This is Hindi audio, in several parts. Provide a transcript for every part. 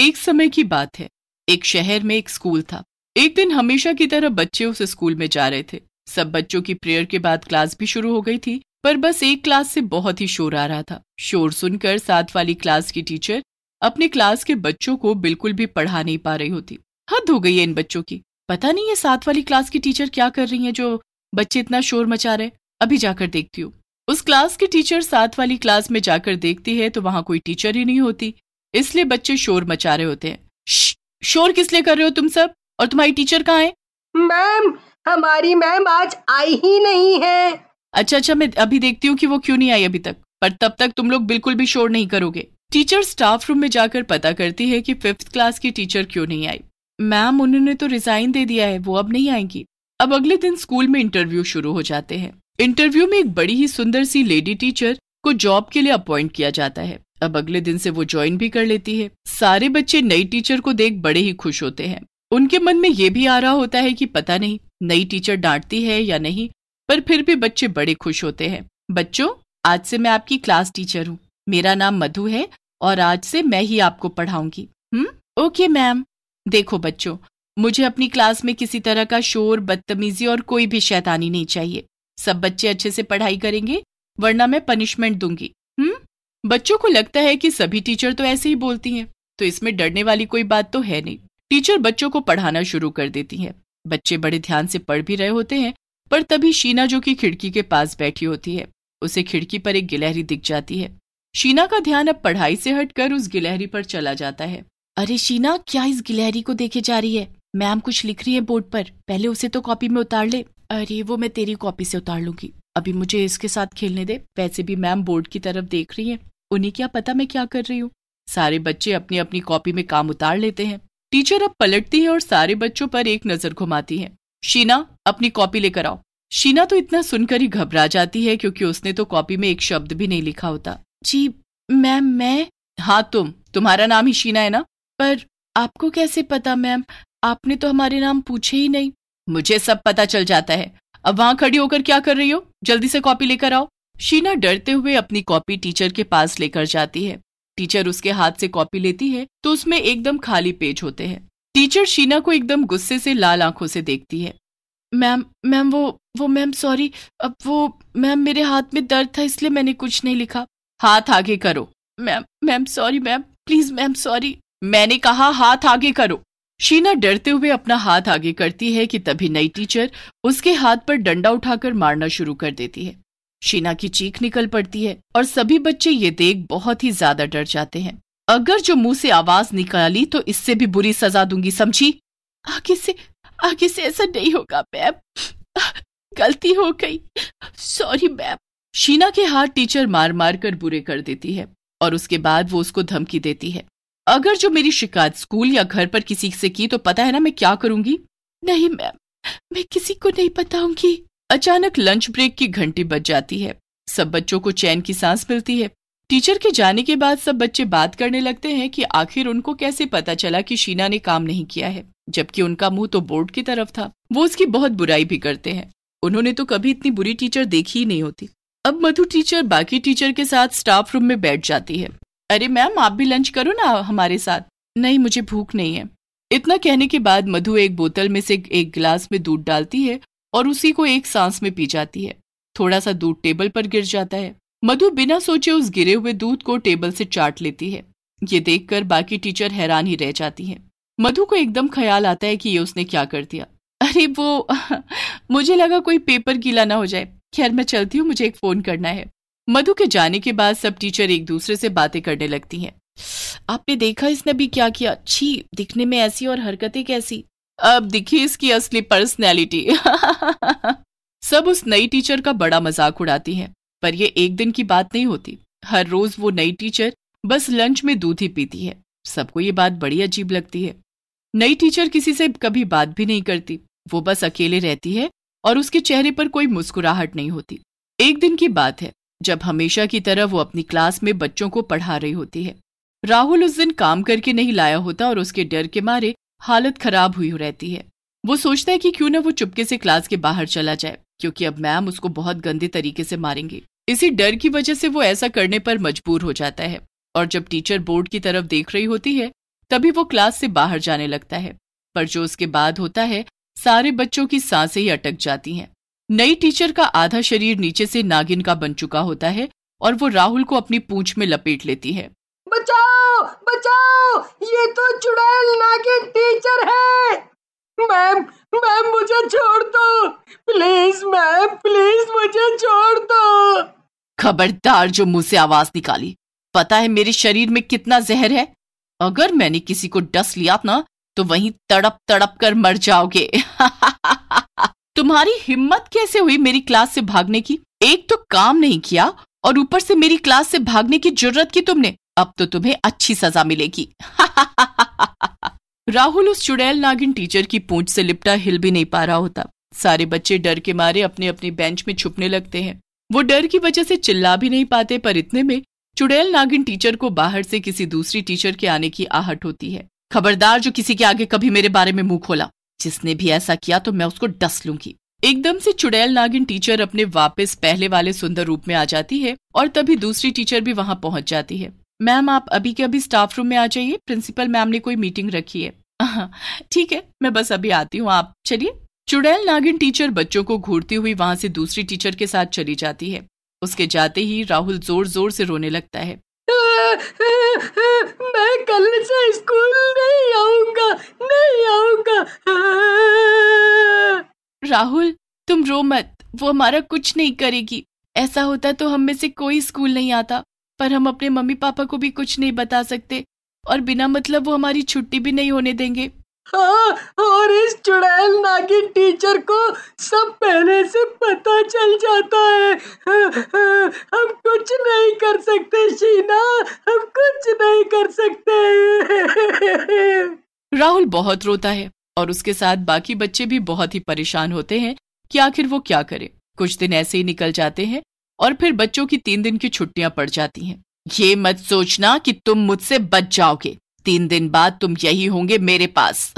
एक समय की बात है एक शहर में एक स्कूल था एक दिन हमेशा की तरह बच्चे उस स्कूल में जा रहे थे सब बच्चों की प्रेयर के बाद क्लास भी शुरू हो गई थी पर बस एक क्लास से बहुत ही शोर आ रहा था शोर सुनकर साथ वाली क्लास की टीचर अपने क्लास के बच्चों को बिल्कुल भी पढ़ा नहीं पा रही होती हद हो गई है इन बच्चों की पता नहीं ये साथ वाली क्लास की टीचर क्या कर रही है जो बच्चे इतना शोर मचा रहे अभी जाकर देखती हूँ उस क्लास की टीचर साथ वाली क्लास में जाकर देखती है तो वहां कोई टीचर ही नहीं होती इसलिए बच्चे शोर मचा रहे होते हैं शोर किस लिए कर रहे हो तुम सब और तुम्हारी टीचर कहाँ है मैम हमारी मैम आज आई ही नहीं है अच्छा अच्छा मैं अभी देखती हूँ कि वो क्यों नहीं आई अभी तक पर तब तक तुम लोग बिल्कुल भी शोर नहीं करोगे टीचर स्टाफ रूम में जाकर पता करती है कि फिफ्थ क्लास की टीचर क्यों नहीं आई मैम उन्होंने तो रिजाइन दे दिया है वो अब नहीं आएंगी अब अगले दिन स्कूल में इंटरव्यू शुरू हो जाते हैं इंटरव्यू में एक बड़ी ही सुंदर सी लेडी टीचर को जॉब के लिए अपॉइंट किया जाता है अब अगले दिन से वो ज्वाइन भी कर लेती है सारे बच्चे नई टीचर को देख बड़े ही खुश होते हैं उनके मन में ये भी आ रहा होता है कि पता नहीं नई टीचर डांटती है या नहीं पर फिर भी बच्चे बड़े खुश होते हैं बच्चों आज से मैं आपकी क्लास टीचर हूँ मेरा नाम मधु है और आज से मैं ही आपको पढ़ाऊंगी हम्म ओके मैम देखो बच्चों मुझे अपनी क्लास में किसी तरह का शोर बदतमीजी और कोई भी शैतानी नहीं चाहिए सब बच्चे अच्छे से पढ़ाई करेंगे वरना मैं पनिशमेंट दूंगी हम्म बच्चों को लगता है कि सभी टीचर तो ऐसे ही बोलती हैं तो इसमें डरने वाली कोई बात तो है नहीं टीचर बच्चों को पढ़ाना शुरू कर देती हैं बच्चे बड़े ध्यान से पढ़ भी रहे होते हैं पर तभी शीना जो कि खिड़की के पास बैठी होती है उसे खिड़की पर एक गिलहरी दिख जाती है शीना का ध्यान अब पढ़ाई से हटकर उस गिलहरी पर चला जाता है अरे शीना क्या इस गिलहरी को देखे जा रही है मैम कुछ लिख रही है बोर्ड पर पहले उसे तो कॉपी में उतार ले अरे वो मैं तेरी कॉपी से उतार लूंगी अभी मुझे इसके साथ खेलने दे वैसे भी मैम बोर्ड की तरफ देख रही है उन्हें क्या पता मैं क्या कर रही हूँ सारे बच्चे अपनी अपनी कॉपी में काम उतार लेते हैं टीचर अब पलटती है और सारे बच्चों पर एक नजर घुमाती है शीना अपनी कॉपी लेकर आओ शीना तो इतना सुनकर ही घबरा जाती है क्योंकि उसने तो कॉपी में एक शब्द भी नहीं लिखा होता जी मैम मैं हाँ तुम तुम्हारा नाम ही शीना है ना पर आपको कैसे पता मैम आपने तो हमारे नाम पूछे ही नहीं मुझे सब पता चल जाता है अब वहां खड़ी होकर क्या कर रही हो जल्दी से कॉपी लेकर आओ शीना डरते हुए अपनी कॉपी टीचर के पास लेकर जाती है टीचर उसके हाथ से कॉपी लेती है तो उसमें एकदम खाली पेज होते हैं टीचर शीना को एकदम गुस्से से लाल आंखों से देखती है मैम मैम वो वो मैम सॉरी अब वो मैम मेरे हाथ में दर्द था इसलिए मैंने कुछ नहीं लिखा हाथ आगे करो ma'am ma'am sorry ma'am please ma'am sorry मैंने कहा हाथ आगे करो शीना डरते हुए अपना हाथ आगे करती है कि तभी नई टीचर उसके हाथ पर डंडा उठाकर मारना शुरू कर देती है शीना की चीख निकल पड़ती है और सभी बच्चे ये देख बहुत ही ज्यादा डर जाते हैं अगर जो मुंह से आवाज निकाली तो इससे भी बुरी सजा दूंगी समझी आगे से आगे से ऐसा नहीं होगा मैम गलती हो गई सॉरी मैम शीना के हाथ टीचर मार मार कर बुरे कर देती है और उसके बाद वो उसको धमकी देती है अगर जो मेरी शिकायत स्कूल या घर पर किसी से की तो पता है ना मैं क्या करूंगी नहीं मैम मैं किसी को नहीं बताऊंगी अचानक लंच ब्रेक की घंटी बज जाती है सब बच्चों को चैन की सांस मिलती है टीचर के जाने के बाद सब बच्चे बात करने लगते हैं कि आखिर उनको कैसे पता चला कि शीना ने काम नहीं किया है जबकि उनका मुंह तो बोर्ड की तरफ था वो उसकी बहुत बुराई भी करते हैं उन्होंने तो कभी इतनी बुरी टीचर देखी ही नहीं होती अब मधु टीचर बाकी टीचर के साथ स्टाफ रूम में बैठ जाती है अरे मैम आप भी लंच करो ना हमारे साथ नहीं मुझे भूख नहीं है इतना कहने के बाद मधु एक बोतल में से एक गिलास में दूध डालती है और उसी को एक सांस में पी जाती है थोड़ा सा दूध टेबल पर गिर जाता है मधु बिना सोचे उस गिरे हुए दूध को टेबल से चाट लेती है ये देखकर बाकी टीचर हैरान ही रह जाती है मधु को एकदम ख्याल आता है कि ये उसने क्या कर दिया अरे वो मुझे लगा कोई पेपर गीला ना हो जाए खैर मैं चलती हूँ मुझे एक फोन करना है मधु के जाने के बाद सब टीचर एक दूसरे से बातें करने लगती हैं आपने देखा इसने भी क्या किया छी दिखने में ऐसी और हरकतें कैसी अब दिखी इसकी असली पर्सनैलिटी सब उस नई टीचर का बड़ा मजाक उड़ाती हैं पर यह एक दिन की बात नहीं होती हर रोज वो नई टीचर बस लंच में दूध ही पीती है सबको ये बात बड़ी अजीब लगती है नई टीचर किसी से कभी बात भी नहीं करती वो बस अकेले रहती है और उसके चेहरे पर कोई मुस्कुराहट नहीं होती एक दिन की बात है जब हमेशा की तरह वो अपनी क्लास में बच्चों को पढ़ा रही होती है राहुल उस दिन काम करके नहीं लाया होता और उसके डर के मारे हालत खराब हुई रहती है वो सोचता है कि क्यों ना वो चुपके से क्लास के बाहर चला जाए क्योंकि अब मैम उसको बहुत गंदे तरीके से मारेंगे इसी डर की वजह से वो ऐसा करने पर मजबूर हो जाता है और जब टीचर बोर्ड की तरफ देख रही होती है तभी वो क्लास से बाहर जाने लगता है पर जो उसके बाद होता है सारे बच्चों की सांसें ही अटक जाती हैं नई टीचर का आधा शरीर नीचे से नागिन का बन चुका होता है और वो राहुल को अपनी पूंछ में लपेट लेती है बचाओ बचाओ ये तो चुड़ैल नागिन टीचर है मैम मैम मुझे छोड़ दो प्लीज मैम प्लीज मुझे छोड़ दो खबरदार जो मुंह से आवाज निकाली पता है मेरे शरीर में कितना जहर है अगर मैंने किसी को डस लिया ना तो वहीं तड़प तड़प कर मर जाओगे तुम्हारी हिम्मत कैसे हुई मेरी क्लास से भागने की एक तो काम नहीं किया और ऊपर से मेरी क्लास से भागने की जरूरत की तुमने अब तो तुम्हें अच्छी सजा मिलेगी राहुल उस चुड़ैल नागिन टीचर की पूंछ से लिपटा हिल भी नहीं पा रहा होता सारे बच्चे डर के मारे अपने अपने बेंच में छुपने लगते हैं वो डर की वजह से चिल्ला भी नहीं पाते पर इतने में चुड़ैल नागिन टीचर को बाहर से किसी दूसरी टीचर के आने की आहट होती है खबरदार जो किसी के आगे कभी मेरे बारे में मुंह खोला जिसने भी ऐसा किया तो मैं उसको डस लूंगी एकदम से चुड़ैल नागिन टीचर अपने वापस पहले वाले सुंदर रूप में आ जाती है और तभी दूसरी टीचर भी वहां पहुंच जाती है मैम आप अभी के अभी स्टाफ रूम में आ जाइए प्रिंसिपल मैम ने कोई मीटिंग रखी है हाँ, ठीक है मैं बस अभी आती हूँ आप चलिए चुड़ैल नागिन टीचर बच्चों को घूरती हुई वहां से दूसरी टीचर के साथ चली जाती है उसके जाते ही राहुल जोर जोर से रोने लगता है मैं कल से स्कूल नहीं आऊंगा नहीं आऊंगा राहुल तुम रो मत वो हमारा कुछ नहीं करेगी ऐसा होता तो हम में से कोई स्कूल नहीं आता पर हम अपने मम्मी पापा को भी कुछ नहीं बता सकते और बिना मतलब वो हमारी छुट्टी भी नहीं होने देंगे हाँ और इस चुड़ैल नागिन टीचर को सब पहले से पता चल जाता है हाँ, हाँ, हम कुछ नहीं कर सकते शीना हम कुछ नहीं कर सकते राहुल बहुत रोता है और उसके साथ बाकी बच्चे भी बहुत ही परेशान होते हैं कि आखिर वो क्या करे कुछ दिन ऐसे ही निकल जाते हैं और फिर बच्चों की तीन दिन की छुट्टियां पड़ जाती हैं ये मत सोचना कि तुम मुझसे बच जाओगे तीन दिन बाद तुम यही होंगे मेरे पास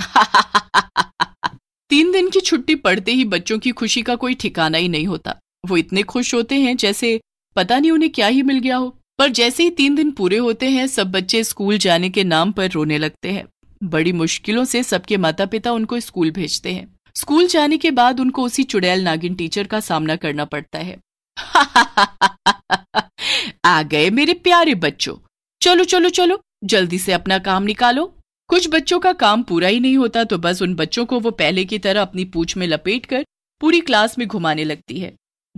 तीन दिन की छुट्टी पड़ते ही बच्चों की खुशी का कोई ठिकाना ही नहीं होता वो इतने खुश होते हैं जैसे पता नहीं उन्हें क्या ही मिल गया हो पर जैसे ही तीन दिन पूरे होते हैं सब बच्चे स्कूल जाने के नाम पर रोने लगते हैं बड़ी मुश्किलों से सबके माता पिता उनको स्कूल भेजते हैं स्कूल जाने के बाद उनको उसी चुड़ैल नागिन टीचर का सामना करना पड़ता है आ गए मेरे प्यारे बच्चों चलो चलो चलो जल्दी से अपना काम निकालो कुछ बच्चों का काम पूरा ही नहीं होता तो बस उन बच्चों को वो पहले की तरह अपनी पूछ में लपेट कर पूरी क्लास में घुमाने लगती है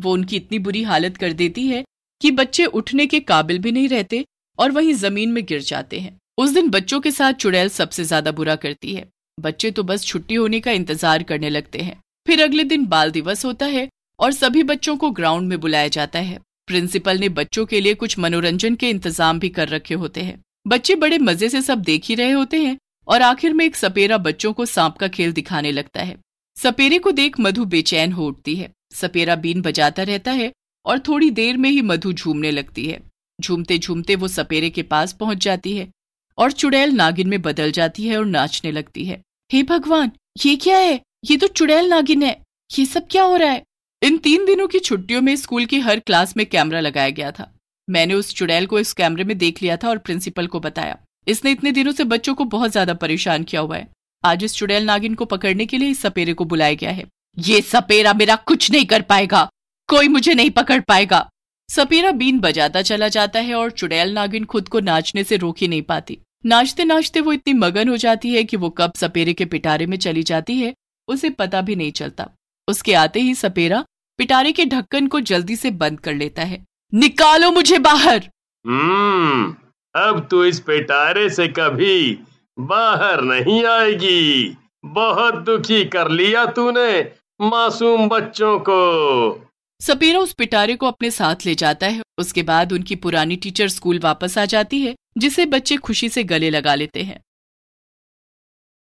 वो उनकी इतनी बुरी हालत कर देती है कि बच्चे उठने के काबिल भी नहीं रहते और वहीं जमीन में गिर जाते हैं उस दिन बच्चों के साथ चुड़ैल सबसे ज्यादा बुरा करती है बच्चे तो बस छुट्टी होने का इंतजार करने लगते हैं फिर अगले दिन बाल दिवस होता है और सभी बच्चों को ग्राउंड में बुलाया जाता है प्रिंसिपल ने बच्चों के लिए कुछ मनोरंजन के इंतजाम भी कर रखे होते हैं बच्चे बड़े मजे से सब देख ही रहे होते हैं और आखिर में एक सपेरा बच्चों को सांप का खेल दिखाने लगता है सपेरे को देख मधु बेचैन हो उठती है सपेरा बीन बजाता रहता है और थोड़ी देर में ही मधु झूमने लगती है झूमते झूमते वो सपेरे के पास पहुंच जाती है और चुड़ैल नागिन में बदल जाती है और नाचने लगती है हे भगवान ये क्या है ये तो चुड़ैल नागिन है ये सब क्या हो रहा है इन तीन दिनों की छुट्टियों में स्कूल की हर क्लास में कैमरा लगाया गया था मैंने उस चुड़ैल को इस कैमरे में देख लिया था और प्रिंसिपल को बताया इसने इतने दिनों से बच्चों को बहुत ज्यादा परेशान किया हुआ है आज इस चुड़ैल नागिन को पकड़ने के लिए इस सपेरे को बुलाया गया है ये सपेरा मेरा कुछ नहीं कर पाएगा कोई मुझे नहीं पकड़ पाएगा सपेरा बीन बजाता चला जाता है और चुड़ैल नागिन खुद को नाचने से रोक ही नहीं पाती नाचते नाचते वो इतनी मगन हो जाती है कि वो कब सपेरे के पिटारे में चली जाती है उसे पता भी नहीं चलता उसके आते ही सपेरा पिटारे के ढक्कन को जल्दी से बंद कर लेता है निकालो मुझे बाहर हम्म अब तू तो इस पिटारे से कभी बाहर नहीं आएगी बहुत दुखी कर लिया तूने मासूम बच्चों को सपेरा उस पिटारे को अपने साथ ले जाता है उसके बाद उनकी पुरानी टीचर स्कूल वापस आ जाती है जिसे बच्चे खुशी से गले लगा लेते हैं